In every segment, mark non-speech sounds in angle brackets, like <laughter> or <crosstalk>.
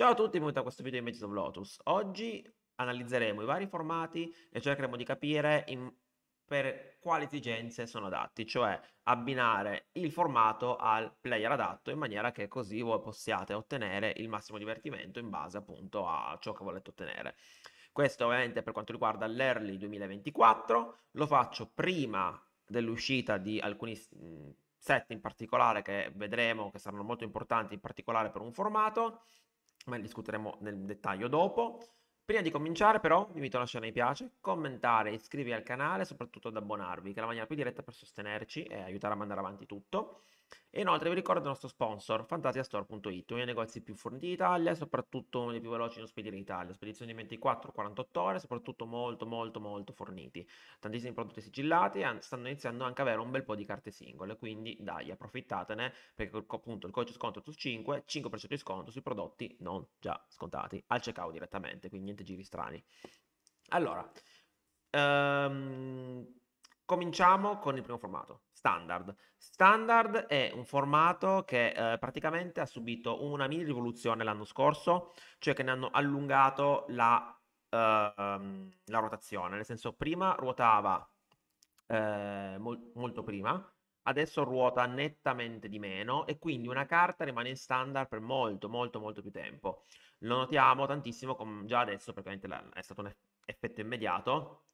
Ciao a tutti e benvenuti a questo video di Magic of Lotus. Oggi analizzeremo i vari formati e cercheremo di capire in, per quali esigenze sono adatti, cioè abbinare il formato al player adatto in maniera che così voi possiate ottenere il massimo divertimento in base appunto a ciò che volete ottenere. Questo ovviamente per quanto riguarda l'early 2024, lo faccio prima dell'uscita di alcuni mhmm, set in particolare che vedremo che saranno molto importanti in particolare per un formato ma ne discuteremo nel dettaglio dopo. Prima di cominciare però vi invito a lasciare mi piace, commentare, iscrivervi al canale e soprattutto ad abbonarvi, che è la maniera più diretta per sostenerci e aiutare a mandare avanti tutto. E inoltre vi ricordo il nostro sponsor, fantasiastore.it, uno dei negozi più forniti d'Italia, soprattutto uno dei più veloci in spedire in Italia, spedizioni di 24-48 ore, soprattutto molto molto molto forniti. Tantissimi prodotti sigillati e stanno iniziando anche ad avere un bel po' di carte singole, quindi dai, approfittatene, perché appunto il codice sconto TUS5, 5% di sconto sui prodotti non già scontati, al checkout direttamente, quindi niente giri strani. Allora, um, cominciamo con il primo formato. Standard. Standard è un formato che eh, praticamente ha subito una mini rivoluzione l'anno scorso, cioè che ne hanno allungato la, uh, la rotazione, nel senso prima ruotava eh, mol- molto prima, adesso ruota nettamente di meno e quindi una carta rimane in standard per molto molto molto più tempo. Lo notiamo tantissimo com- già adesso perché è stato un effetto immediato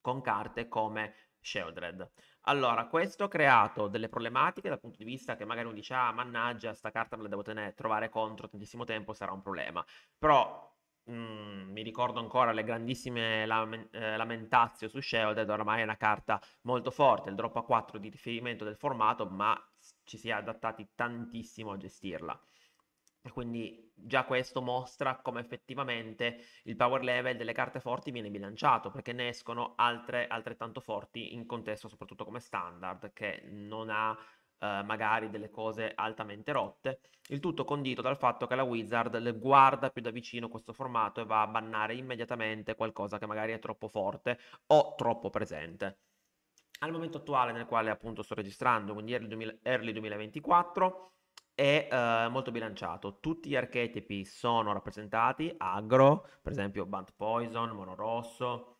con carte come Sheldred. Allora, questo ha creato delle problematiche dal punto di vista che magari uno dice, ah, mannaggia, sta carta me la devo tenere, trovare contro tantissimo tempo sarà un problema. Però Mm, mi ricordo ancora le grandissime lame- eh, lamentazioni su Sheldon, ormai è una carta molto forte, il drop a 4 di riferimento del formato, ma ci si è adattati tantissimo a gestirla. Quindi già questo mostra come effettivamente il power level delle carte forti viene bilanciato, perché ne escono altre altrettanto forti in contesto, soprattutto come standard, che non ha eh, magari delle cose altamente rotte. Il tutto condito dal fatto che la Wizard guarda più da vicino questo formato e va a bannare immediatamente qualcosa che magari è troppo forte o troppo presente. Al momento attuale nel quale appunto sto registrando, quindi early 2024, è eh, molto bilanciato. Tutti gli archetipi sono rappresentati, agro, per esempio Bant Poison, Mono Rosso,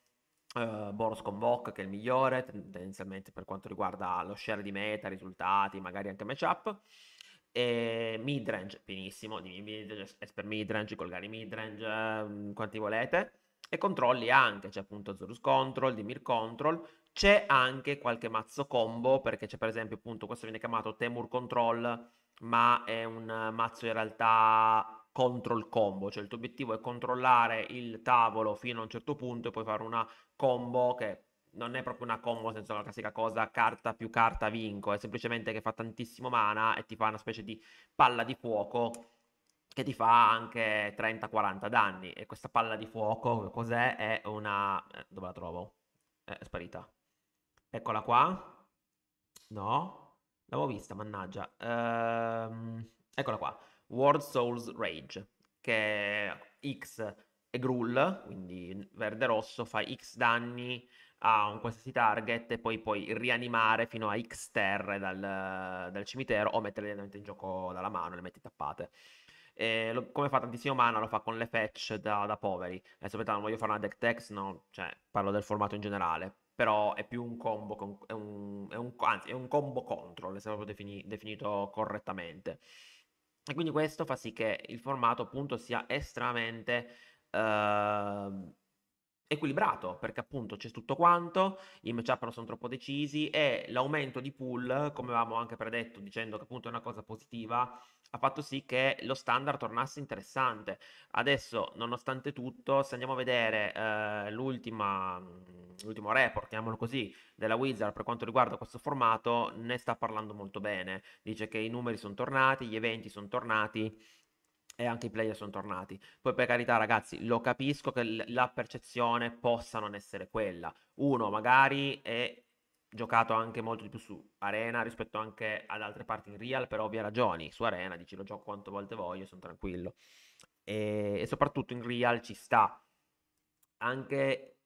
eh, Boros Convoc che è il migliore tendenzialmente per quanto riguarda lo share di meta, risultati, magari anche matchup. E midrange, benissimo, di midrange, esper midrange, colgari midrange, eh, quanti volete. E controlli anche, c'è appunto Zorus Control, Dimir Control, c'è anche qualche mazzo combo, perché c'è per esempio appunto, questo viene chiamato Temur Control, ma è un mazzo in realtà control combo, cioè il tuo obiettivo è controllare il tavolo fino a un certo punto e poi fare una combo che non è proprio una combo, nel senso la classica cosa carta più carta vinco, è semplicemente che fa tantissimo mana e ti fa una specie di palla di fuoco che ti fa anche 30-40 danni e questa palla di fuoco cos'è? È una... Eh, dove la trovo? È sparita. Eccola qua. No, L'avevo vista, mannaggia. Ehm, eccola qua. World Souls Rage, che è X e Grull, quindi verde-rosso, fa X danni a un qualsiasi target e poi puoi rianimare fino a X terre dal, dal cimitero o metterle direttamente in gioco dalla mano, le metti tappate. Lo, come fa tantissimo mana, lo fa con le fetch da, da poveri. Adesso aspetta, non voglio fare una deck text, no, cioè, parlo del formato in generale però è più un combo, è un, è un, anzi è un combo control, se proprio defini, definito correttamente. E quindi questo fa sì che il formato appunto sia estremamente... Uh, equilibrato perché appunto c'è tutto quanto, i matchup non sono troppo decisi e l'aumento di pool, come avevamo anche predetto dicendo che appunto è una cosa positiva, ha fatto sì che lo standard tornasse interessante. Adesso, nonostante tutto, se andiamo a vedere eh, l'ultimo report, chiamiamolo così, della Wizard per quanto riguarda questo formato, ne sta parlando molto bene. Dice che i numeri sono tornati, gli eventi sono tornati e anche i player sono tornati. Poi per carità ragazzi, lo capisco che l- la percezione possa non essere quella. Uno magari è giocato anche molto di più su Arena rispetto anche ad altre parti in Real per ovvie ragioni. Su Arena dici lo gioco quante volte voglio, sono tranquillo. E, e soprattutto in Real ci sta. Anche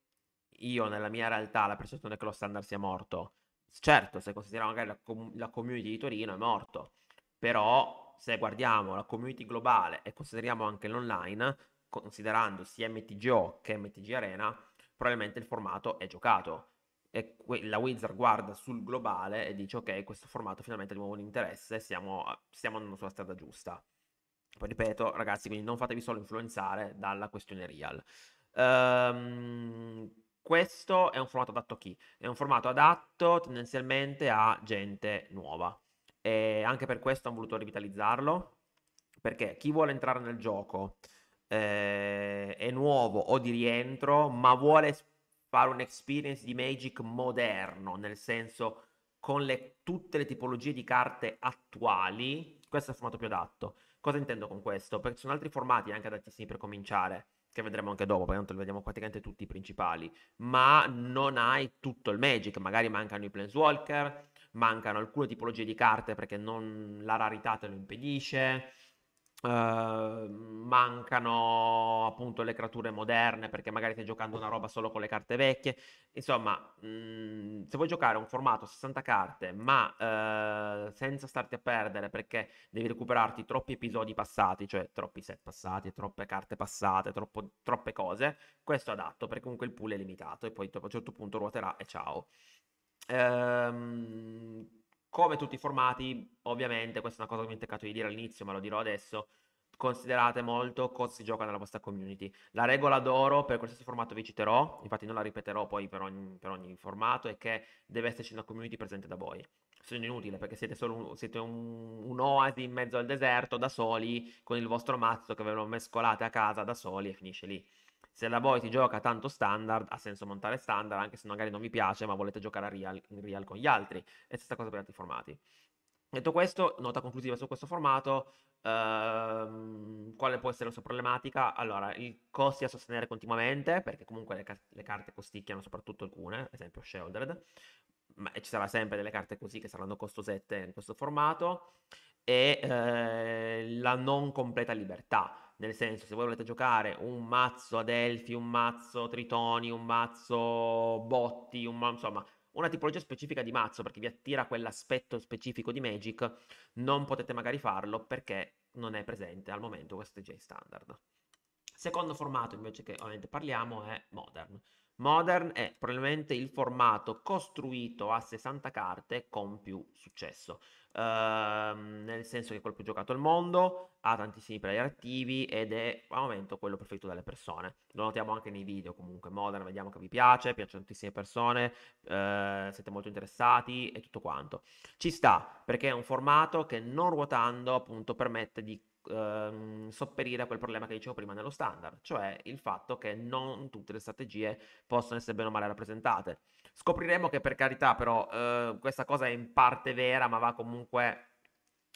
io nella mia realtà la percezione che lo standard sia morto. Certo, se consideriamo magari la, com- la community di Torino è morto, però se guardiamo la community globale e consideriamo anche l'online, considerando sia MTGO che MTG Arena, probabilmente il formato è giocato. E la Wizard guarda sul globale e dice ok, questo formato finalmente è di nuovo un interesse, stiamo, stiamo andando sulla strada giusta. Poi ripeto, ragazzi, quindi non fatevi solo influenzare dalla questione real. Um, questo è un formato adatto a chi? È un formato adatto tendenzialmente a gente nuova e anche per questo hanno voluto rivitalizzarlo, perché chi vuole entrare nel gioco eh, è nuovo o di rientro, ma vuole fare un'experience di Magic moderno, nel senso con le, tutte le tipologie di carte attuali, questo è il formato più adatto. Cosa intendo con questo? Perché ci sono altri formati anche adattissimi per cominciare, che vedremo anche dopo, perché tanto li vediamo praticamente tutti i principali, ma non hai tutto il Magic, magari mancano i Planeswalker, mancano alcune tipologie di carte perché non, la rarità te lo impedisce, Uh, mancano appunto le creature moderne perché magari stai giocando una roba solo con le carte vecchie. Insomma, mh, mm, se vuoi giocare un formato 60 carte, ma uh, senza starti a perdere perché devi recuperarti troppi episodi passati, cioè troppi set passati, troppe carte passate, troppo, troppe cose, questo è adatto perché comunque il pool è limitato e poi a un certo punto ruoterà e ciao. Ehm, come tutti i formati, ovviamente, questa è una cosa che mi ho toccato di dire all'inizio, ma lo dirò adesso, considerate molto cosa si gioca nella vostra community. La regola d'oro per qualsiasi formato vi citerò, infatti non la ripeterò poi per ogni, per ogni formato, è che deve esserci una community presente da voi. Sono inutile perché siete solo un, siete un, un'oasi in mezzo al deserto da soli con il vostro mazzo che ve lo mescolate a casa da soli e finisce lì se la boy ti gioca tanto standard, ha senso montare standard, anche se magari non vi piace, ma volete giocare a real, in real con gli altri. E stessa cosa per gli altri formati. Detto questo, nota conclusiva su questo formato, ehm, quale può essere la sua problematica? Allora, i costi da sostenere continuamente, perché comunque le, le carte costicchiano soprattutto alcune, ad esempio Shieldred, ma ci sarà sempre delle carte così che saranno costosette in questo formato, e eh, la non completa libertà nel senso se voi volete giocare un mazzo Adelphi, un mazzo Tritoni, un mazzo Botti, un insomma una tipologia specifica di mazzo perché vi attira quell'aspetto specifico di Magic, non potete magari farlo perché non è presente al momento questo DJ standard. Secondo formato invece che ovviamente parliamo è Modern. Modern è probabilmente il formato costruito a 60 carte con più successo. Uh, nel senso che è quello più giocato al mondo, ha tantissimi player attivi ed è al momento quello preferito dalle persone. Lo notiamo anche nei video comunque, Modern, vediamo che vi piace, piace tantissime persone, uh, siete molto interessati e tutto quanto. Ci sta, perché è un formato che non ruotando appunto permette di ehm, sopperire a quel problema che dicevo prima nello standard, cioè il fatto che non tutte le strategie possono essere bene o male rappresentate. Scopriremo che per carità però eh, questa cosa è in parte vera, ma va comunque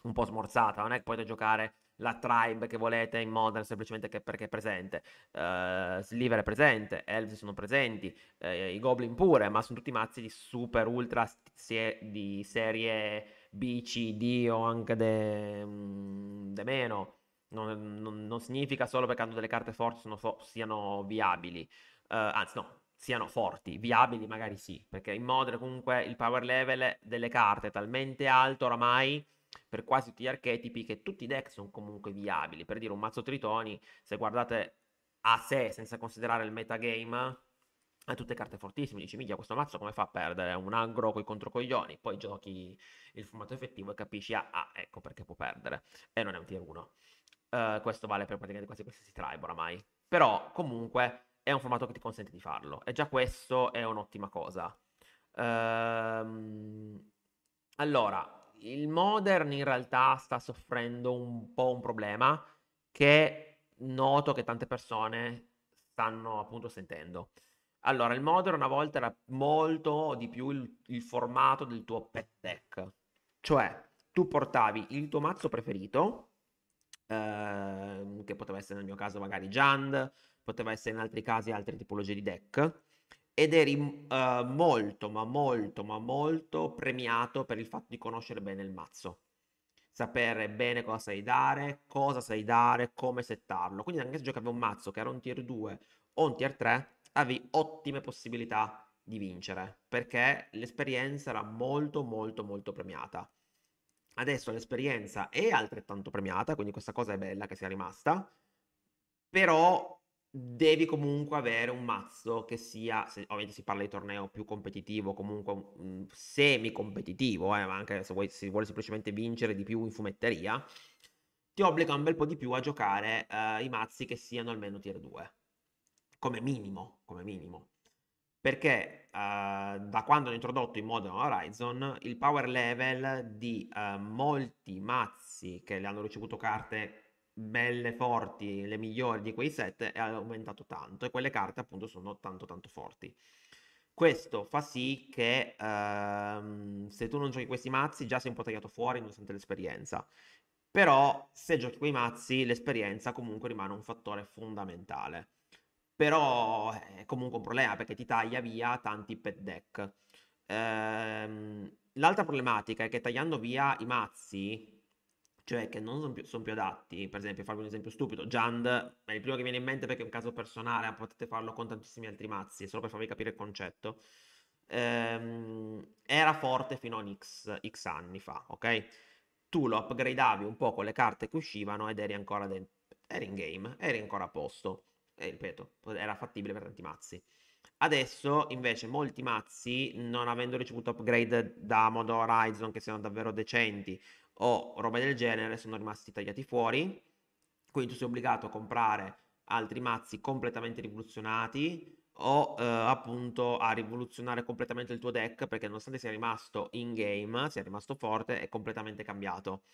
un po' smorzata, non è che potete giocare la tribe che volete in Modern semplicemente che perché è presente. Uh, Sliver è presente, Elves sono presenti, uh, i Goblin pure, ma sono tutti mazzi di super ultra se- di serie B, C, D o anche de, mm, de meno. Non, non, non, significa solo perché hanno delle carte forti sono fo- siano viabili. Uh, anzi, no, siano forti, viabili magari sì, perché in Modern comunque il power level delle carte è talmente alto oramai per quasi tutti gli archetipi che tutti i deck sono comunque viabili. Per dire un mazzo Tritoni, se guardate a sé senza considerare il metagame, ha tutte carte fortissime, dici miglia, questo mazzo come fa a perdere, un aggro coi controcoglioni, poi giochi il formato effettivo e capisci ah, ah ecco perché può perdere e non è un tier 1. Uh, eh, questo vale per praticamente quasi qualsiasi tribe oramai, però comunque è un formato che ti consente di farlo e già questo è un'ottima cosa. Uh, allora, il modern in realtà sta soffrendo un po' un problema che noto che tante persone stanno appunto sentendo allora, il modder una volta era molto di più il, il formato del tuo pet deck. Cioè, tu portavi il tuo mazzo preferito, eh, che poteva essere nel mio caso magari Jand, poteva essere in altri casi altre tipologie di deck, ed eri eh, molto, ma molto, ma molto premiato per il fatto di conoscere bene il mazzo. Sapere bene cosa sai dare, cosa sai dare, come settarlo. Quindi anche se giocavi un mazzo che era un tier 2 o un tier 3, avevi ottime possibilità di vincere perché l'esperienza era molto molto molto premiata. Adesso l'esperienza è altrettanto premiata, quindi questa cosa è bella che sia rimasta, però devi comunque avere un mazzo che sia, se, ovviamente si parla di torneo più competitivo, comunque semi-competitivo, eh, ma anche se vuoi, si vuole semplicemente vincere di più in fumetteria, ti obbliga un bel po' di più a giocare eh, i mazzi che siano almeno tier 2 come minimo, come minimo. Perché uh, da quando hanno introdotto in Modern Horizon il power level di uh, molti mazzi che le hanno ricevuto carte belle, forti, le migliori di quei set è aumentato tanto e quelle carte appunto sono tanto tanto forti. Questo fa sì che ehm, se tu non giochi questi mazzi già sei un po' tagliato fuori nonostante l'esperienza. Però se giochi quei mazzi l'esperienza comunque rimane un fattore fondamentale però eh, è comunque un problema perché ti taglia via tanti pet deck. Ehm, l'altra problematica è che tagliando via i mazzi, cioè che non sono più, son più, adatti, per esempio, farvi un esempio stupido, Jand è il primo che viene in mente perché è un caso personale, potete farlo con tantissimi altri mazzi, solo per farvi capire il concetto, ehm, era forte fino a X, X anni fa, ok? Tu lo upgradavi un po' con le carte che uscivano ed eri ancora dentro eri in game, eri ancora a posto eh, ripeto, era fattibile per tanti mazzi. Adesso invece molti mazzi, non avendo ricevuto upgrade da modo Horizon che siano davvero decenti o roba del genere, sono rimasti tagliati fuori. Quindi tu sei obbligato a comprare altri mazzi completamente rivoluzionati o eh, appunto a rivoluzionare completamente il tuo deck perché nonostante sia rimasto in game, sia rimasto forte, è completamente cambiato.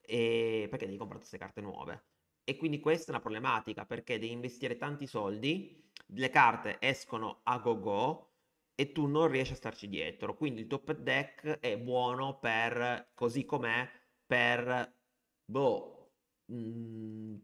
E perché devi comprare queste carte nuove. E quindi questa è una problematica perché devi investire tanti soldi, le carte escono a go go e tu non riesci a starci dietro. Quindi il top deck è buono per, così com'è, per, boh, mh, mm,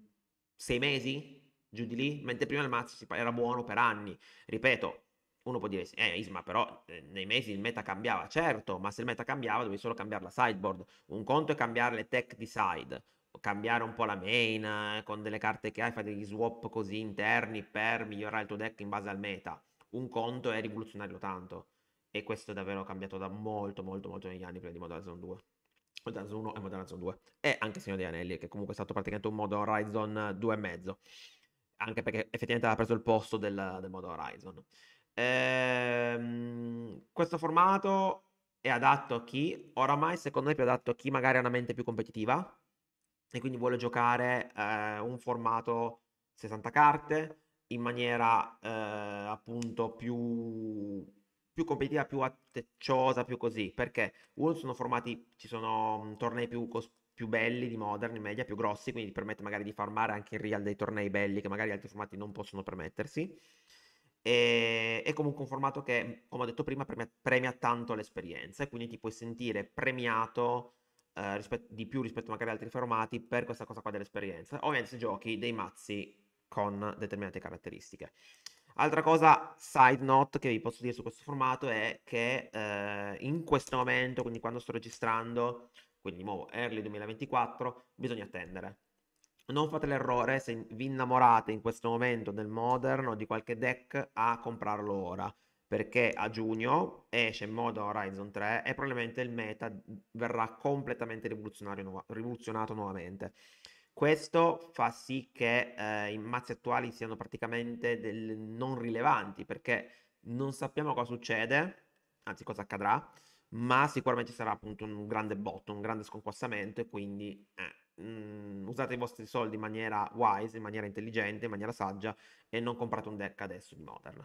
sei mesi, giù di lì, mentre prima il mazzo era buono per anni. Ripeto, uno può dire, eh Isma, però eh, nei mesi il meta cambiava, certo, ma se il meta cambiava dovevi solo cambiare la sideboard. Un conto è cambiare le tech di side, cambiare un po' la main, con delle carte che hai, fai degli swap così interni per migliorare il tuo deck in base al meta. Un conto è rivoluzionario tanto. E questo è davvero cambiato da molto, molto, molto negli anni prima di Modern Zone 2. Modern Zone 1 e Modern Zone 2. E anche Signore degli Anelli, che comunque è stato praticamente un modo Horizon 2 e mezzo. Anche perché effettivamente ha preso il posto del, del modo Horizon. Ehm, questo formato è adatto a chi? Oramai secondo me è più adatto a chi magari ha una mente più competitiva, e quindi vuole giocare eh, un formato 60 carte in maniera eh, appunto più, più, competitiva, più attecciosa, più così, perché uno sono formati, ci sono mm, tornei più, più belli di Modern in media, più grossi, quindi ti permette magari di farmare anche in real dei tornei belli che magari altri formati non possono permettersi. E, è comunque un formato che, come ho detto prima, premia, premia tanto l'esperienza e quindi ti puoi sentire premiato eh, rispetto, di più rispetto magari ad altri formati per questa cosa qua dell'esperienza. Ovviamente se giochi dei mazzi con determinate caratteristiche. Altra cosa, side note, che vi posso dire su questo formato è che eh, in questo momento, quindi quando sto registrando, quindi di nuovo early 2024, bisogna attendere. Non fate l'errore se vi innamorate in questo momento del Modern o di qualche deck a comprarlo ora perché a giugno esce Modo Horizon 3 e probabilmente il meta verrà completamente nuova, rivoluzionato nuovamente. Questo fa sì che eh, i mazzi attuali siano praticamente del, non rilevanti perché non sappiamo cosa succede, anzi cosa accadrà, ma sicuramente sarà appunto un grande botto, un grande sconquassamento e quindi eh, mm, usate i vostri soldi in maniera wise, in maniera intelligente, in maniera saggia e non comprate un deck adesso di Modern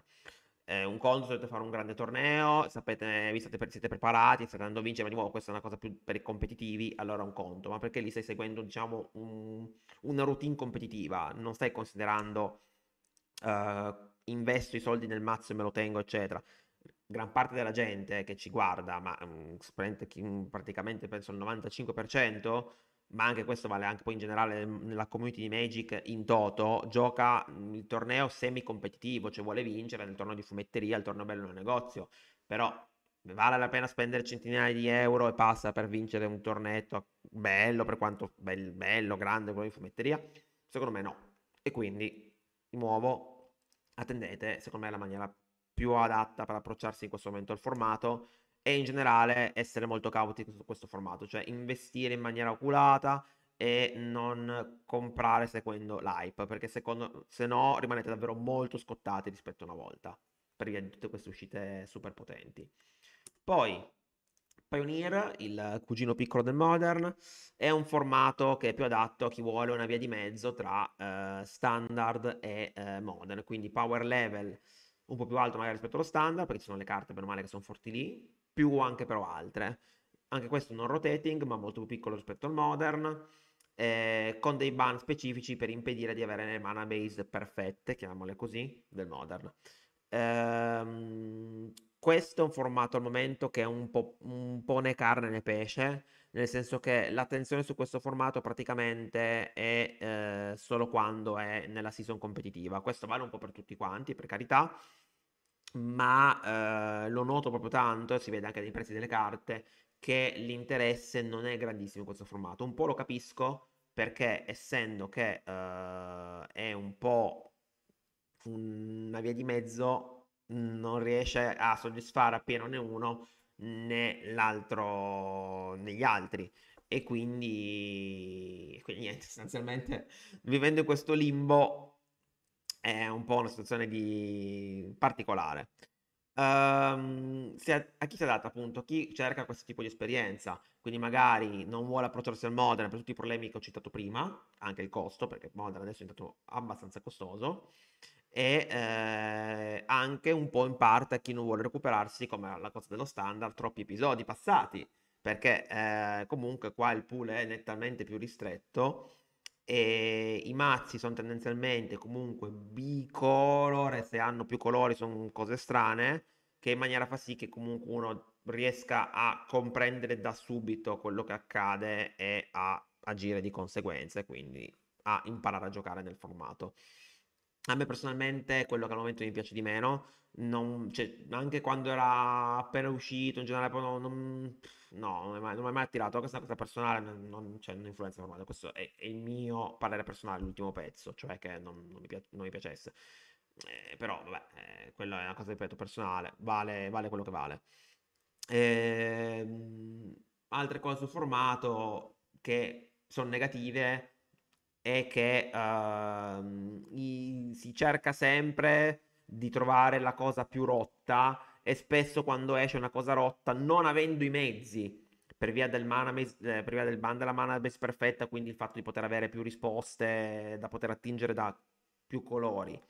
eh, un conto dovete fare un grande torneo, sapete, vi per, siete preparati, state andando a vincere, ma di nuovo questa è una cosa più per i competitivi, allora un conto, ma perché lì stai seguendo diciamo un, una routine competitiva, non stai considerando uh, investo i soldi nel mazzo e me lo tengo, eccetera. Gran parte della gente che ci guarda, ma um, praticamente penso il 95%, ma anche questo vale anche poi in generale nella community di Magic in toto, gioca il torneo semi-competitivo, cioè vuole vincere nel torneo di fumetteria, il torneo bello nel negozio, però vale la pena spendere centinaia di euro e passa per vincere un torneo bello, per quanto bello, bello grande quello di fumetteria? Secondo me no. E quindi, di nuovo, attendete, secondo me è la maniera più adatta per approcciarsi in questo momento al formato, e in generale essere molto cauti su questo formato, cioè investire in maniera oculata e non comprare seguendo l'hype, perché secondo, se no rimanete davvero molto scottati rispetto a una volta, per via di tutte queste uscite super potenti. Poi, Pioneer, il cugino piccolo del Modern, è un formato che è più adatto a chi vuole una via di mezzo tra eh, standard e eh, modern, quindi power level un po' più alto magari rispetto allo standard, perché ci sono le carte bene o male che sono forti lì, più anche però altre. Anche questo non rotating, ma molto più piccolo rispetto al modern, eh, con dei ban specifici per impedire di avere le mana base perfette, chiamiamole così, del modern. Ehm, questo è un formato al momento che è un po', un po né carne né pesce, nel senso che l'attenzione su questo formato praticamente è eh, solo quando è nella season competitiva. Questo vale un po' per tutti quanti, per carità, ma eh, lo noto proprio tanto, si vede anche nei prezzi delle carte, che l'interesse non è grandissimo in questo formato. Un po' lo capisco perché essendo che eh, è un po' una via di mezzo, non riesce a soddisfare appieno né uno né l'altro negli altri. E quindi, quindi niente, <laughs> sostanzialmente vivendo in questo limbo è un po' una situazione di... particolare. Um, è, a chi si adatta appunto? Chi cerca questo tipo di esperienza, quindi magari non vuole approcciarsi al modern per tutti i problemi che ho citato prima, anche il costo, perché modern adesso è diventato abbastanza costoso, e eh, anche un po' in parte a chi non vuole recuperarsi come la cosa dello standard, troppi episodi passati, perché eh, comunque qua il pool è nettamente più ristretto e I mazzi sono tendenzialmente comunque bicolore, se hanno più colori sono cose strane, che in maniera fa sì che comunque uno riesca a comprendere da subito quello che accade e a agire di conseguenza, e quindi a imparare a giocare nel formato. A me personalmente è quello che al momento mi piace di meno, non, cioè, anche quando era appena uscito in generale, non, non, no, non mi mai, mai, attirato. Questa cosa personale, non, c'è cioè, un'influenza normale. Questo è, è, il mio parere personale, l'ultimo pezzo, cioè che non, mi, piace, mi, piacesse. Eh, però, vabbè, eh, quella è una cosa, ripeto, personale, vale, vale quello che vale. Eh, altre cose sul formato che sono negative è che uh, i, si cerca sempre di trovare la cosa più rotta e spesso quando esce una cosa rotta, non avendo i mezzi per via del, mana, eh, per via del ban della mana base perfetta, quindi il fatto di poter avere più risposte, da poter attingere da più colori,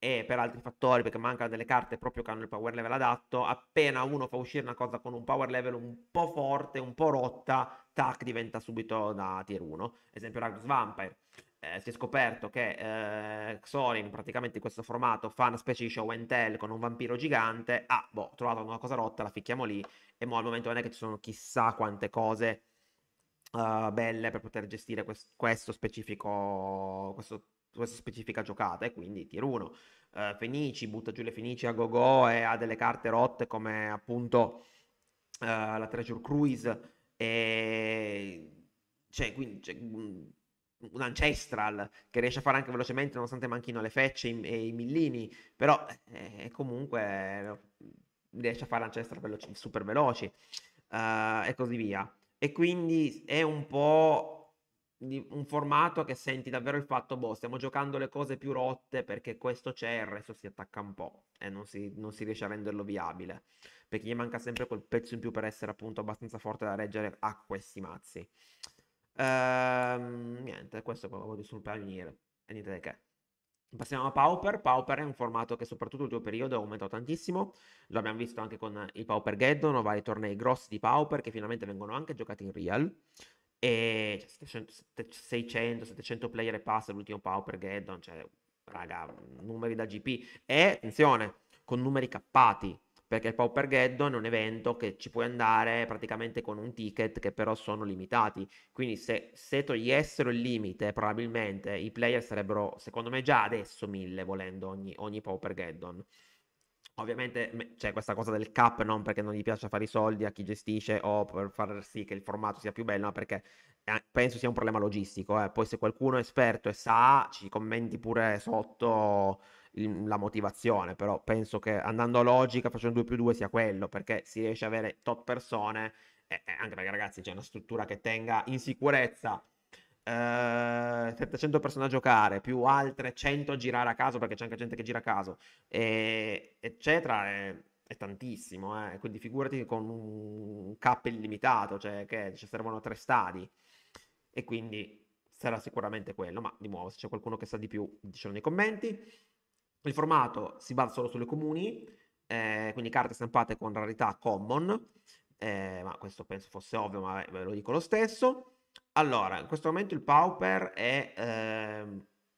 e per altri fattori, perché mancano delle carte proprio che hanno il power level adatto, appena uno fa uscire una cosa con un power level un po' forte, un po' rotta, tac, diventa subito da tier 1. Esempio Ragnarok Vampire. Eh, si è scoperto che eh, Xorin praticamente in questo formato fa una specie di show and tell con un vampiro gigante. Ah, boh, trovato una cosa rotta, la ficchiamo lì. E mo al momento non è che ci sono chissà quante cose uh, belle per poter gestire quest- questo specifico, questo sua specifica giocata e quindi tiro 1. Uh, eh, Fenici butta giù le Fenici a go-go e ha delle carte rotte come appunto uh, la Treasure Cruise e c'è cioè, quindi c'è cioè, un ancestral che riesce a fare anche velocemente nonostante manchino le fecce e i millini però è eh, comunque mm, riesce a fare ancestral veloci, super veloci uh, e così via e quindi è un po' di un formato che senti davvero il fatto, boh, stiamo giocando le cose più rotte perché questo c'è e il resto si attacca un po' e non si, non si, riesce a renderlo viabile, perché gli manca sempre quel pezzo in più per essere appunto abbastanza forte da reggere a questi mazzi. Ehm, niente, questo è quello che voglio sul Pioneer, e niente di che. Passiamo a Pauper. Pauper è un formato che soprattutto nel tuo periodo è aumentato tantissimo. Lo abbiamo visto anche con i Pauper Geddon, o vari tornei grossi di Pauper che finalmente vengono anche giocati in real. E 600-700 cioè, player e passa l'ultimo power per Geddon, cioè, raga, numeri da GP. E attenzione, con numeri cappati, perché il Pauper Geddon è un evento che ci puoi andare praticamente con un ticket che però sono limitati. Quindi se, se togliessero il limite, probabilmente i player sarebbero, secondo me, già adesso 1000 volendo ogni, ogni Pauper Geddon. Ovviamente c'è cioè, questa cosa del cap non perché non gli piace fare i soldi a chi gestisce o per far sì che il formato sia più bello, ma perché eh, penso sia un problema logistico. Eh. Poi se qualcuno è esperto e sa, ci commenti pure sotto la motivazione, però penso che andando a logica, facendo 2 più 2 sia quello, perché si riesce ad avere top persone, eh, eh, anche perché ragazzi c'è una struttura che tenga in sicurezza 700 eh, persone a giocare, più altre 100 a girare a caso, perché c'è anche gente che gira a caso, e, eccetera, è, è tantissimo. Eh. Quindi figurati con un cap illimitato, cioè che ci servono tre stadi. E quindi sarà sicuramente quello, ma di nuovo se c'è qualcuno che sa di più dicelo nei commenti. Il formato si basa solo sulle comuni, eh, quindi carte stampate con rarità common, eh, ma questo penso fosse ovvio, ma ve lo dico lo stesso. Allora, in questo momento il Pauper è eh,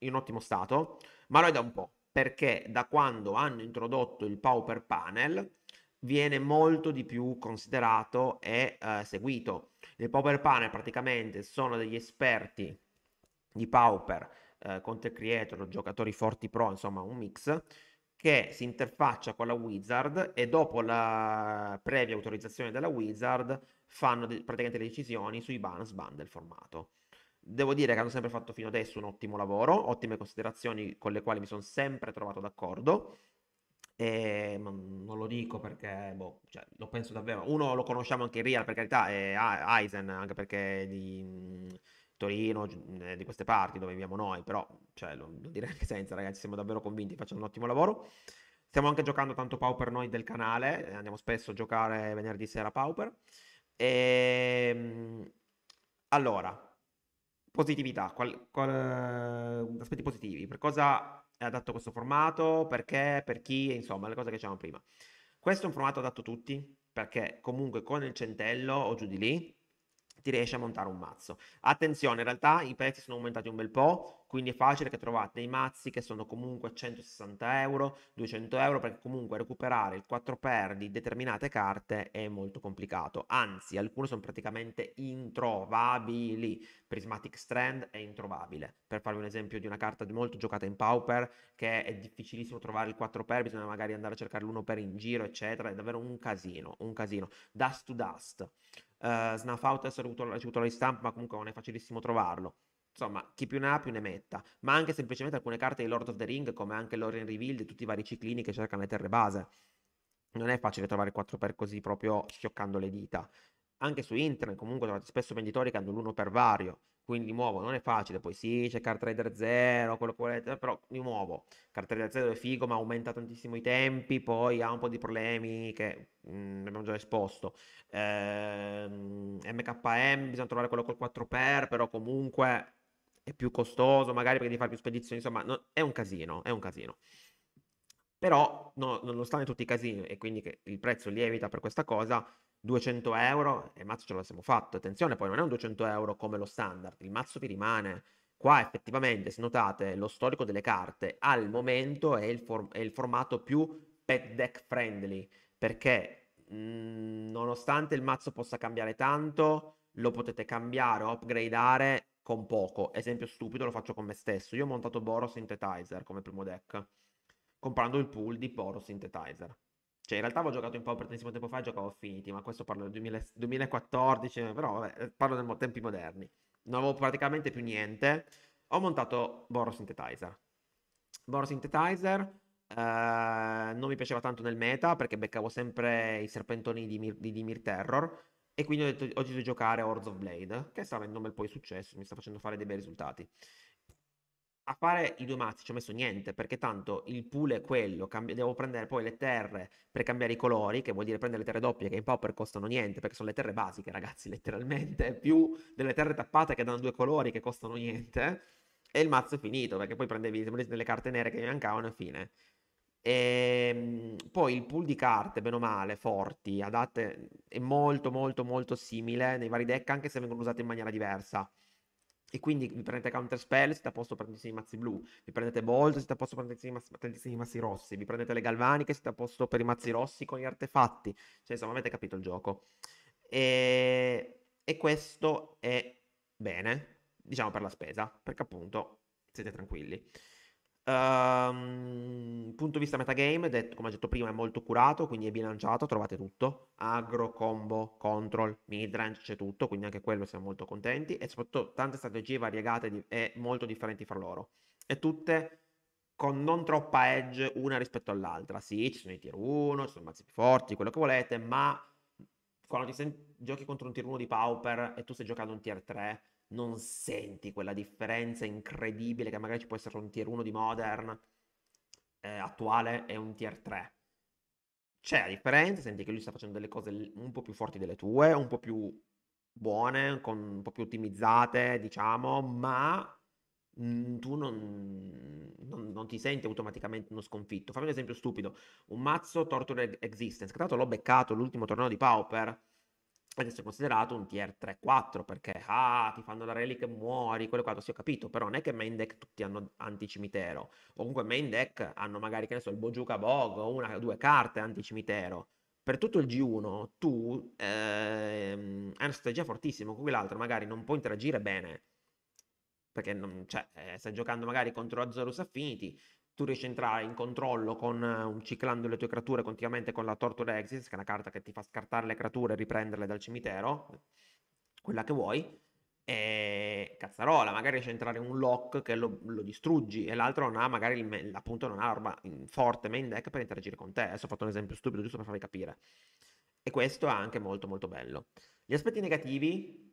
in ottimo stato, ma lo è da un po', perché da quando hanno introdotto il Pauper Panel viene molto di più considerato e eh, seguito. Nel Pauper Panel praticamente sono degli esperti di Pauper, eh, content creator, giocatori forti pro, insomma un mix, che si interfaccia con la Wizard e dopo la previa autorizzazione della Wizard fanno de- praticamente le decisioni sui balance band del formato. Devo dire che hanno sempre fatto fino adesso un ottimo lavoro, ottime considerazioni con le quali mi sono sempre trovato d'accordo. E ehm, non lo dico perché boh, cioè, lo penso davvero. Uno lo conosciamo anche in Real, per carità, è Aizen, anche perché è di Torino, di queste parti dove viviamo noi, però cioè, non dire anche senza, ragazzi, siamo davvero convinti, facciano un ottimo lavoro. Stiamo anche giocando tanto Pauper noi del canale, andiamo spesso a giocare venerdì sera Pauper. Ehm, allora, positività, qual, qual, eh, aspetti positivi, per cosa è adatto questo formato, perché, per chi, insomma, le cose che dicevamo prima. Questo è un formato adatto a tutti, perché comunque con il centello o giù di lì ti riesci a montare un mazzo. Attenzione, in realtà i prezzi sono aumentati un bel po', quindi è facile che trovate dei mazzi che sono comunque 160 euro, 200 euro, perché comunque recuperare il 4x di determinate carte è molto complicato. Anzi, alcune sono praticamente introvabili. Prismatic Strand è introvabile. Per farvi un esempio di una carta molto giocata in Pauper, che è difficilissimo trovare il 4x, bisogna magari andare a cercare l'1 per in giro, eccetera. È davvero un casino, un casino. Dust to Dust. Uh, Out adesso ha ricevuto, ricevuto la ristampa, ma comunque non è facilissimo trovarlo. Insomma, chi più ne ha più ne metta. Ma anche semplicemente alcune carte di Lord of the Ring, come anche Lorien Revealed e tutti i vari ciclini che cercano le terre base. Non è facile trovare 4 per così proprio schioccando le dita. Anche su internet comunque trovate spesso venditori che hanno l'uno per vario. Quindi di nuovo non è facile, poi sì, c'è Car Trader 0, quello che volete, però di nuovo Car Trader 0 è figo, ma aumenta tantissimo i tempi, poi ha un po' di problemi che mh, mhmm, abbiamo già esposto. Ehm, MKM, bisogna trovare quello col 4x, però comunque è più costoso, magari perché devi fare più spedizioni, insomma, no, è un casino, è un casino però no, nonostante tutti i casini e quindi che il prezzo lievita per questa cosa 200 euro e il mazzo ce l'abbiamo fatto. Attenzione, poi non è un 200 euro come lo standard, il mazzo vi rimane. Qua effettivamente, se notate, lo storico delle carte al momento è il, for- è il formato più pet deck friendly, perché mh, mm, nonostante il mazzo possa cambiare tanto, lo potete cambiare o upgradeare con poco. Esempio stupido, lo faccio con me stesso. Io ho montato Boro Synthetizer come primo deck, comprando il pool di Boro Synthetizer. Cioè, in realtà avevo giocato un po' per tantissimo tempo fa e giocavo finiti, ma questo parlo del 2014, però vabbè, parlo dei tempi moderni. Non avevo praticamente più niente. Ho montato Boro Synthetizer. Boro Synthetizer eh, non mi piaceva tanto nel meta perché beccavo sempre i serpentoni di, Mir- di Dimir Terror. E quindi ho, ho deciso di giocare Hordes of Blade, che sta avendo un bel po' di successo, mi sta facendo fare dei bei risultati a fare i due mazzi ci ho messo niente, perché tanto il pool è quello, cambi- devo prendere poi le terre per cambiare i colori, che vuol dire prendere le terre doppie che in pauper costano niente, perché sono le terre basiche ragazzi, <laughs> letteralmente, più delle terre tappate che danno due colori che costano niente, e il mazzo è finito, perché poi prendevi delle carte nere che mi mancavano e fine. E ehm, poi il pool di carte, bene o male, forti, adatte, è molto molto molto simile nei vari deck, anche se vengono usate in maniera diversa. E quindi vi prendete Counter Counterspell, siete a posto per tantissimi mazzi blu. Vi prendete Bolt, siete a posto per tantissimi mazzi, tantissimi mazzi rossi. Vi prendete le Galvaniche, siete a posto per i mazzi rossi con gli artefatti. Cioè, insomma, avete capito il gioco. E, e questo è bene, diciamo, per la spesa, perché appunto siete tranquilli. Um, punto di vista metagame, detto, come ho detto prima, è molto curato, quindi è bilanciato, trovate tutto. Agro, combo, control, midrange, c'è tutto, quindi anche quello siamo molto contenti. E soprattutto tante strategie variegate e molto differenti fra loro. E tutte con non troppa edge una rispetto all'altra. Sì, ci sono i tier 1, ci sono i mazzi più forti, quello che volete, ma quando ti sen- giochi contro un tier 1 di Pauper e tu stai giocando un tier 3 non senti quella differenza incredibile che magari ci può essere un tier 1 di Modern eh, attuale e un tier 3. C'è la differenza, senti che lui sta facendo delle cose un po' più forti delle tue, un po' più buone, con, un po' più ottimizzate, diciamo, ma mm, tu non, non, non, ti senti automaticamente uno sconfitto. Fammi un esempio stupido. Un mazzo Torture Existence, che tra l'altro l'ho beccato l'ultimo torneo di Pauper, ad essere considerato un tier 3-4 perché ah, ti fanno la relic e muori, quello qua, quanto sì ho capito, però non è che main deck tutti hanno anticimitero, o comunque main deck hanno magari che ne so il Bojuka Bog o una o due carte anticimitero. Per tutto il G1 tu ehm, hai una strategia fortissima con quell'altro magari non può interagire bene perché non, cioè, eh, stai giocando magari contro Azorus Affinity, tu riesci a entrare in controllo con eh, un ciclando le tue creature continuamente con la Torture Exit, che è una carta che ti fa scartare le creature e riprenderle dal cimitero, quella che vuoi, e cazzarola, magari riesci a entrare in un lock che lo, lo distruggi e l'altro non ha magari il, appunto non ha l'arma forte main deck per interagire con te. Adesso ho fatto un esempio stupido giusto per farvi capire. E questo è anche molto molto bello. Gli aspetti negativi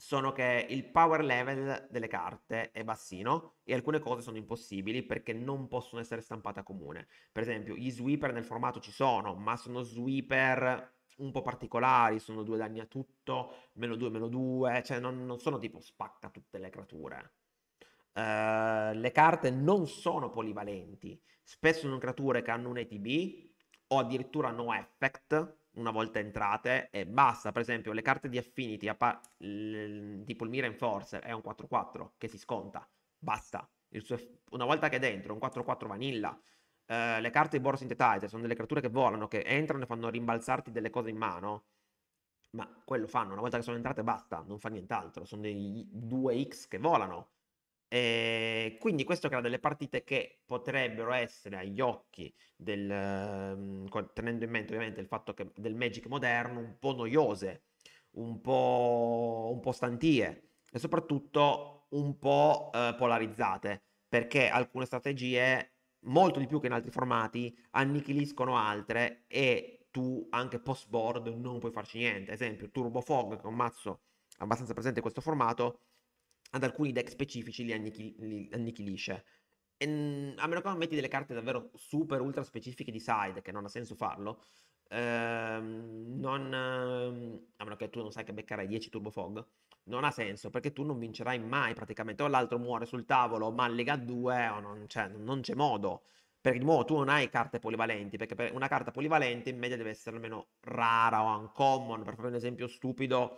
sono che il power level delle carte è bassino e alcune cose sono impossibili perché non possono essere stampate a comune. Per esempio, gli sweeper nel formato ci sono, ma sono sweeper un po' particolari, sono due danni a tutto, meno due, meno due, cioè non, non, sono tipo spacca tutte le creature. Uh, le carte non sono polivalenti, spesso sono creature che hanno un ATB o addirittura no effect, una volta entrate e basta. Per esempio, le carte di Affinity, tipo il Mira Enforcer, è un 4-4 che si sconta. Basta. Suo, una volta che è dentro, un 4-4 vanilla. Eh, le carte di Boro Synthetizer sono delle creature che volano, che entrano e fanno rimbalzarti delle cose in mano. Ma quello fanno, una volta che sono entrate basta, non fa nient'altro. Sono dei 2x che volano. E ehm, quindi questo crea delle partite che potrebbero essere agli occhi del, mhmm, tenendo in mente ovviamente il fatto che del Magic moderno un po' noiose, un po', un po stantie e soprattutto un po' eh, polarizzate perché alcune strategie molto di più che in altri formati annichiliscono altre e tu anche post board non puoi farci niente. Ad Esempio Turbo Fog che è un mazzo abbastanza presente in questo formato ad alcuni deck specifici li, annichil- li annichilisce. E, mm, a meno che non metti delle carte davvero super ultra specifiche di side, che non ha senso farlo, ehm, non, ehm, a meno che tu non sai che beccare 10 Turbo Fog, non ha senso perché tu non vincerai mai praticamente. O l'altro muore sul tavolo, o ma lega 2, o non c'è, cioè, non c'è modo. Perché di nuovo tu non hai carte polivalenti, perché per una carta polivalente in media deve essere almeno rara o uncommon. Per fare un esempio stupido,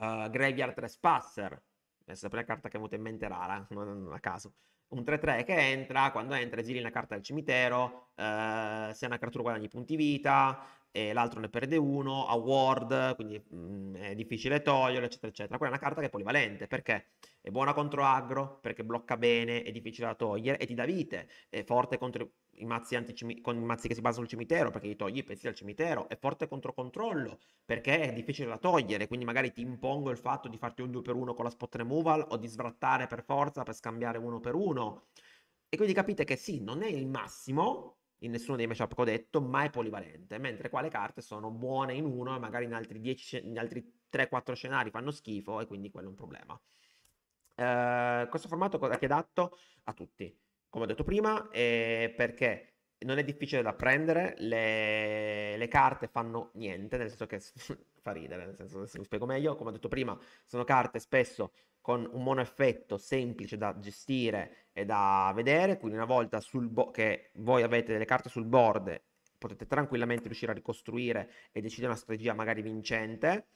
uh, Graveyard Trespasser è sempre la carta che è venuta in mente rara, non, a caso. Un 3-3 che entra, quando entra esili una carta del cimitero, eh, se è una creatura guadagni punti vita, e l'altro ne perde uno, a ward, quindi mh, mhmm, è difficile toglierlo, eccetera, eccetera. Quella è una carta che è polivalente perché è buona contro aggro, perché blocca bene, è difficile da togliere e ti dà vite, è forte contro i mazzi, anticimi- con i mazzi che si basano sul cimitero, perché gli togli i pezzi dal cimitero, è forte contro controllo, perché è difficile da togliere, quindi magari ti impongo il fatto di farti un 2x1 con la spot removal o di svrattare per forza per scambiare uno per uno. E quindi capite che sì, non è il massimo, in nessuno dei matchup che ho detto, ma è polivalente, mentre qua le carte sono buone in uno e magari in altri, altri 3-4 scenari fanno schifo e quindi quello è un problema. Eh, questo formato cosa ti è adatto? A tutti, come ho detto prima, perché non è difficile da prendere, le, le, carte fanno niente, nel senso che <laughs> fa ridere, nel senso se vi spiego meglio, come ho detto prima, sono carte spesso con un mono effetto semplice da gestire e da vedere, quindi una volta bo- che voi avete delle carte sul board potete tranquillamente riuscire a ricostruire e decidere una strategia magari vincente.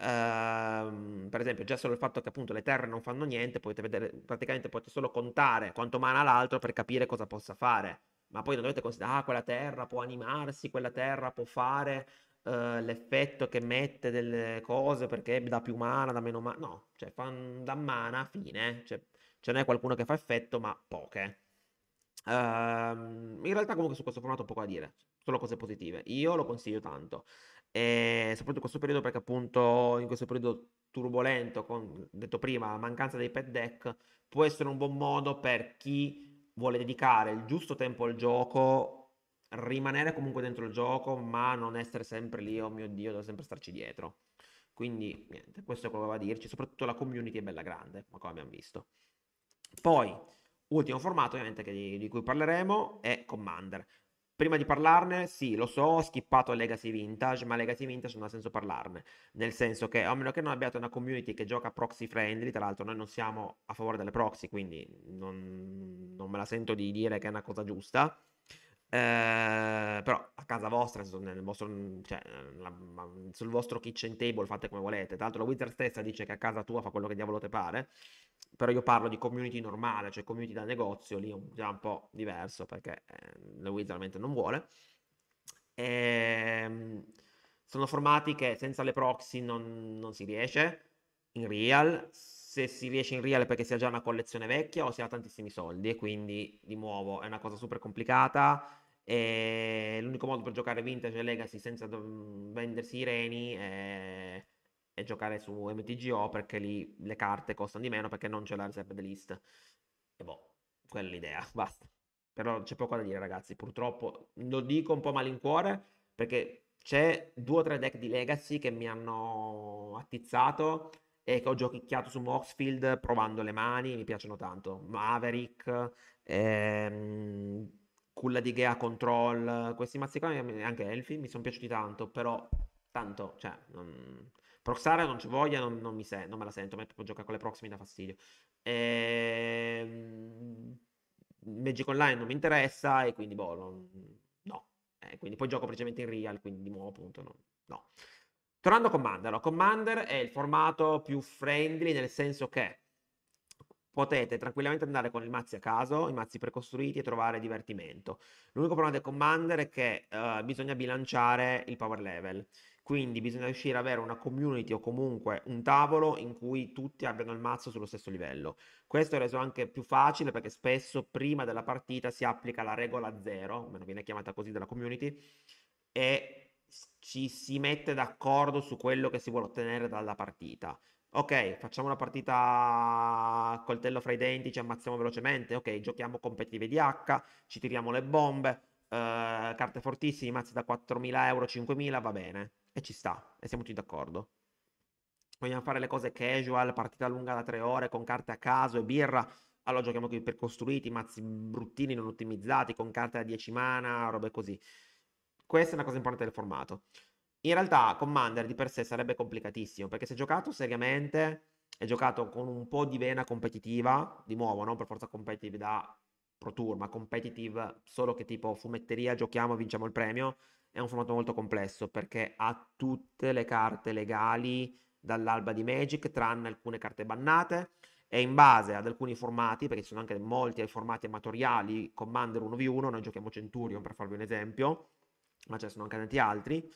Ehm, per esempio, già solo il fatto che appunto le terre non fanno niente, potete vedere, praticamente potete solo contare quanto mana l'altro per capire cosa possa fare. Ma poi non dovete considerare, ah, quella terra può animarsi, quella terra può fare, eh, l'effetto che mette delle cose perché dà più mana, da meno mana. No, cioè fan, da mana, fine. Cioè, ce n'è qualcuno che fa effetto, ma poche. Uh, in realtà comunque su questo formato poco da dire, solo cose positive. Io lo consiglio tanto. E soprattutto in questo periodo perché appunto in questo periodo turbolento, con, detto prima, mancanza dei pet deck, può essere un buon modo per chi vuole dedicare il giusto tempo al gioco rimanere comunque dentro il gioco, ma non essere sempre lì, oh mio Dio, devo sempre starci dietro. Quindi, niente, questo è quello che aveva a dirci, soprattutto la community è bella grande, ma come abbiamo visto. Poi, ultimo formato ovviamente di, di cui parleremo è Commander. Prima di parlarne, sì, lo so, ho skippato Legacy Vintage, ma Legacy Vintage non ha senso parlarne, nel senso che a meno che non abbiate una community che gioca proxy friendly, tra l'altro noi non siamo a favore delle proxy, quindi non, non me la sento di dire che è una cosa giusta, Ehm, però a casa vostra, nel vostro, mhmm, cioè, ehm, la, sul vostro kitchen table fate come volete. Tra l'altro la Wizard stessa dice che a casa tua fa quello che diavolo te pare, però io parlo di community normale, cioè community da negozio, lì è un, già un po' diverso perché eh, la Wizard ovviamente non vuole. E, ehm, sono formati che senza le proxy non, non si riesce, in real, se si riesce in real è perché sia già una collezione vecchia o si ha tantissimi soldi e quindi di nuovo è una cosa super complicata e l'unico modo per giocare Vintage e Legacy senza mhmm, vendersi i reni è, è giocare su MTGO perché lì le carte costano di meno perché non c'è la reserve list. E boh, quella è l'idea, <laughs> basta. Però c'è poco da dire ragazzi, purtroppo lo dico un po' malincuore perché c'è due o tre deck di Legacy che mi hanno attizzato e che ho giochicchiato su Moxfield provando le mani, mi piacciono tanto. Maverick, ehm, culla di Gea Control, questi mazzi qua, anche Elfi, mi sono piaciuti tanto, però tanto, cioè, non... Proxara non ci voglia, non, non, se... non, me la sento, a me giocare con le prox mi dà fastidio. E... Ehm, Magic Online non mi interessa e quindi, boh, non... no. Eh, quindi poi gioco precisamente in real, quindi di nuovo appunto no. no. Tornando a Commander, no? Commander è il formato più friendly nel senso che potete tranquillamente andare con i mazzi a caso, i mazzi precostruiti e trovare divertimento. L'unico problema del Commander è che uh, bisogna bilanciare il power level, quindi bisogna riuscire ad avere una community o comunque un tavolo in cui tutti abbiano il mazzo sullo stesso livello. Questo è reso anche più facile perché spesso prima della partita si applica la regola zero, almeno viene chiamata così dalla community, e ci si mette d'accordo su quello che si vuole ottenere dalla partita. Ok, facciamo una partita coltello fra i denti, ci ammazziamo velocemente. Ok, giochiamo competitive di H, ci tiriamo le bombe, eh, carte fortissime, mazzi da 4.000 euro, 5.000, va bene. E ci sta, e siamo tutti d'accordo. Vogliamo fare le cose casual, partita lunga da 3 ore, con carte a caso e birra. Allora giochiamo qui per costruiti, mazzi bruttini non ottimizzati, con carte da 10 mana, robe così. Questa è una cosa importante del formato. In realtà Commander di per sé sarebbe complicatissimo, perché se giocato seriamente è giocato con un po' di vena competitiva, di nuovo, non per forza competitive da Pro Tour, ma competitive solo che tipo fumetteria, giochiamo, vinciamo il premio, è un formato molto complesso perché ha tutte le carte legali dall'alba di Magic, tranne alcune carte bannate, e in base ad alcuni formati, perché ci sono anche molti formati amatoriali, Commander 1v1, noi giochiamo Centurion per farvi un esempio, ma ce ne sono anche tanti altri,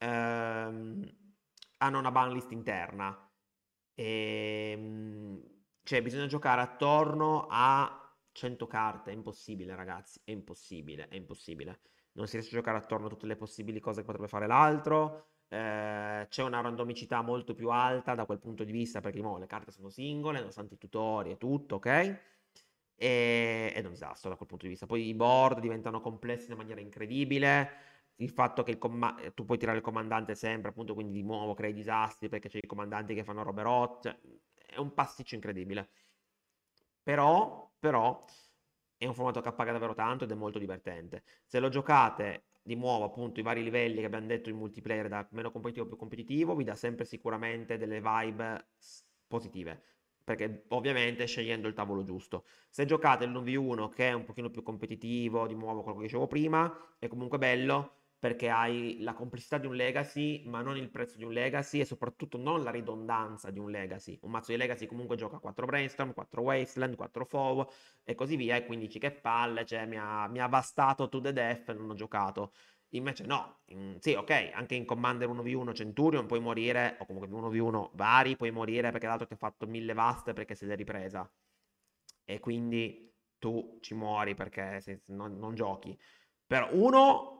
ehm, hanno una ban banlist interna. E, ehm, cioè, bisogna giocare attorno a 100 carte. È impossibile, ragazzi. È impossibile. È impossibile. Non si riesce a giocare attorno a tutte le possibili cose che potrebbe fare l'altro. Eh, c'è una randomicità molto più alta da quel punto di vista perché mo, le carte sono singole, nonostante i tutori e tutto, ok? ed è un disastro da quel punto di vista. Poi i board diventano complessi in maniera incredibile il fatto che il comma- eh, tu puoi tirare il comandante sempre, appunto, quindi di nuovo crei disastri perché c'è i comandanti che fanno robe rotte, cioè, è un pasticcio incredibile. Però, però, è un formato che appaga davvero tanto ed è molto divertente. Se lo giocate di nuovo appunto i vari livelli che abbiamo detto in multiplayer da meno competitivo a più competitivo vi dà sempre sicuramente delle vibe positive perché ovviamente scegliendo il tavolo giusto se giocate il 9v1 che è un pochino più competitivo di nuovo quello che dicevo prima è comunque bello perché hai la complessità di un legacy, ma non il prezzo di un legacy e soprattutto non la ridondanza di un legacy. Un mazzo di legacy comunque gioca 4 brainstorm, 4 wasteland, 4 foe e così via, e quindi 15 che palle, cioè mi ha, mi ha bastato to the death e non ho giocato. Invece no, in, mm, sì ok, anche in Commander 1v1 Centurion puoi morire, o comunque 1v1 vari, puoi morire perché l'altro ti ha fatto mille vaste perché si è ripresa. E quindi tu ci muori perché se, non, non giochi. Però uno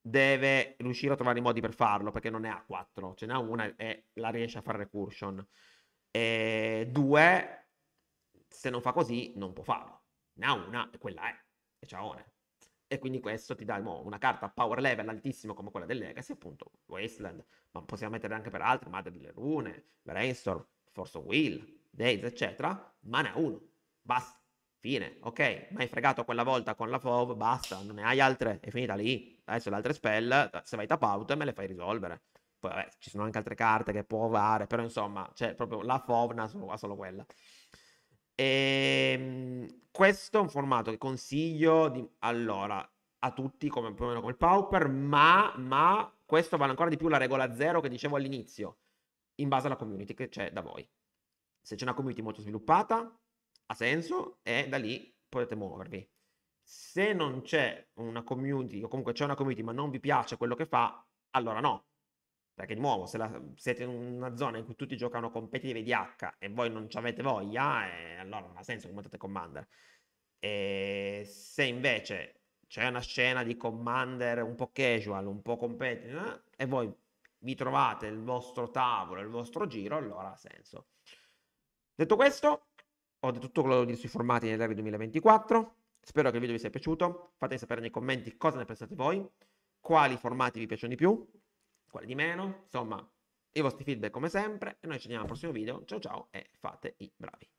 deve riuscire a trovare i modi per farlo perché non ne ha quattro, ce n'ha una e la riesce a fare recursion. E due, se non fa così, non può farlo. Ne ha una e quella è, e ciao. E quindi questo ti dà mo, una carta power level altissimo come quella del Legacy, appunto, Wasteland, ma possiamo mettere anche per altri, Madre delle Rune, Brainstorm, Force of Will, Days, eccetera, ma ne ha uno, basta, fine, ok, ma hai fregato quella volta con la FOV, basta, non ne hai altre, è finita lì, adesso le altre spell, se vai tap out me le fai risolvere. Poi vabbè, ci sono anche altre carte che può ovare, però insomma, c'è proprio la Fovna solo, solo quella. E, ehm, questo è un formato che consiglio di, allora, a tutti, come più o meno come il Pauper, ma, ma questo vale ancora di più la regola zero che dicevo all'inizio, in base alla community che c'è da voi. Se c'è una community molto sviluppata, ha senso e da lì potete muovervi se non c'è una community, o comunque c'è una community ma non vi piace quello che fa, allora no. Perché di nuovo, se la, siete in una zona in cui tutti giocano competitive di H e voi non ci avete voglia, eh, allora non ha senso che montate Commander. E se invece c'è una scena di Commander un po' casual, un po' competitive, eh, e voi vi trovate il vostro tavolo, il vostro giro, allora ha senso. Detto questo, ho detto tutto quello che ho detto sui formati nell'area 2024. Spero che il video vi sia piaciuto, fatemi sapere nei commenti cosa ne pensate voi, quali formati vi piacciono di più, quali di meno, insomma i vostri feedback come sempre e noi ci vediamo al prossimo video, ciao ciao e fate i bravi.